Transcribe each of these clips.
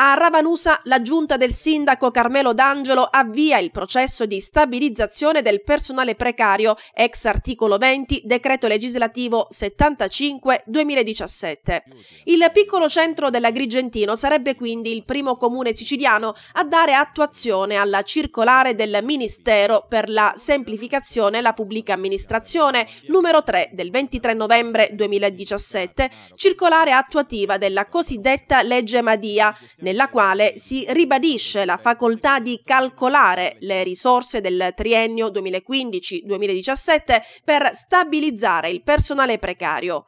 A Ravanusa la giunta del sindaco Carmelo D'Angelo avvia il processo di stabilizzazione del personale precario ex articolo 20 decreto legislativo 75-2017. Il piccolo centro dell'Agrigentino sarebbe quindi il primo comune siciliano a dare attuazione alla circolare del Ministero per la semplificazione e la pubblica amministrazione numero 3 del 23 novembre 2017, circolare attuativa della cosiddetta legge Gemadia, nella quale si ribadisce la facoltà di calcolare le risorse del triennio 2015-2017 per stabilizzare il personale precario.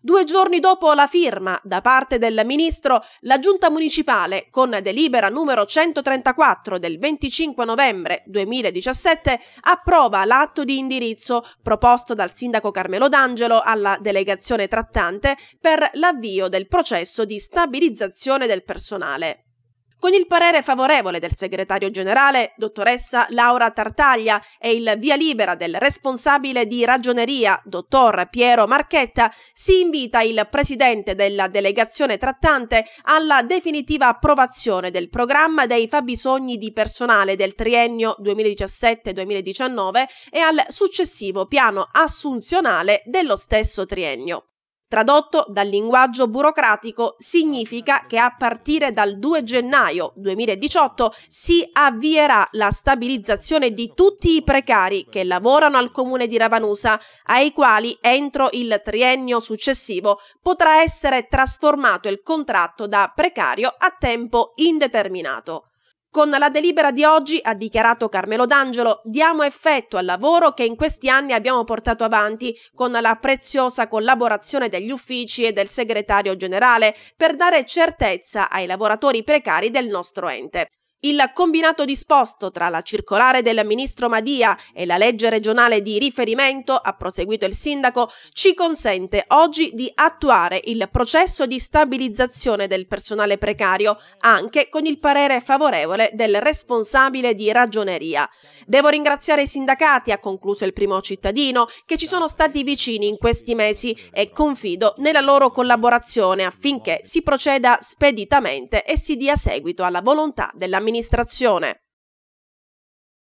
Due giorni dopo la firma da parte del ministro, la giunta municipale, con delibera numero 134 del 25 novembre 2017, approva l'atto di indirizzo proposto dal sindaco Carmelo D'Angelo alla delegazione trattante per l'avvio del processo di stabilizzazione del personale con il parere favorevole del segretario generale, dottoressa Laura Tartaglia, e il via libera del responsabile di ragioneria, dottor Piero Marchetta, si invita il presidente della delegazione trattante alla definitiva approvazione del programma dei fabbisogni di personale del triennio 2017-2019 e al successivo piano assunzionale dello stesso triennio. Tradotto dal linguaggio burocratico significa che a partire dal 2 gennaio 2018 si avvierà la stabilizzazione di tutti i precari che lavorano al comune di Ravanusa, ai quali entro il triennio successivo potrà essere trasformato il contratto da precario a tempo indeterminato. Con la delibera di oggi, ha dichiarato Carmelo D'Angelo, diamo effetto al lavoro che in questi anni abbiamo portato avanti con la preziosa collaborazione degli uffici e del segretario generale per dare certezza ai lavoratori precari del nostro ente. Il combinato disposto tra la circolare del ministro Madia e la legge regionale di riferimento, ha proseguito il sindaco, ci consente oggi di attuare il processo di stabilizzazione del personale precario, anche con il parere favorevole del responsabile di ragioneria. Devo ringraziare i sindacati, ha concluso il primo cittadino, che ci sono stati vicini in questi mesi e confido nella loro collaborazione affinché si proceda speditamente e si dia seguito alla volontà dell'amministrazione amministrazione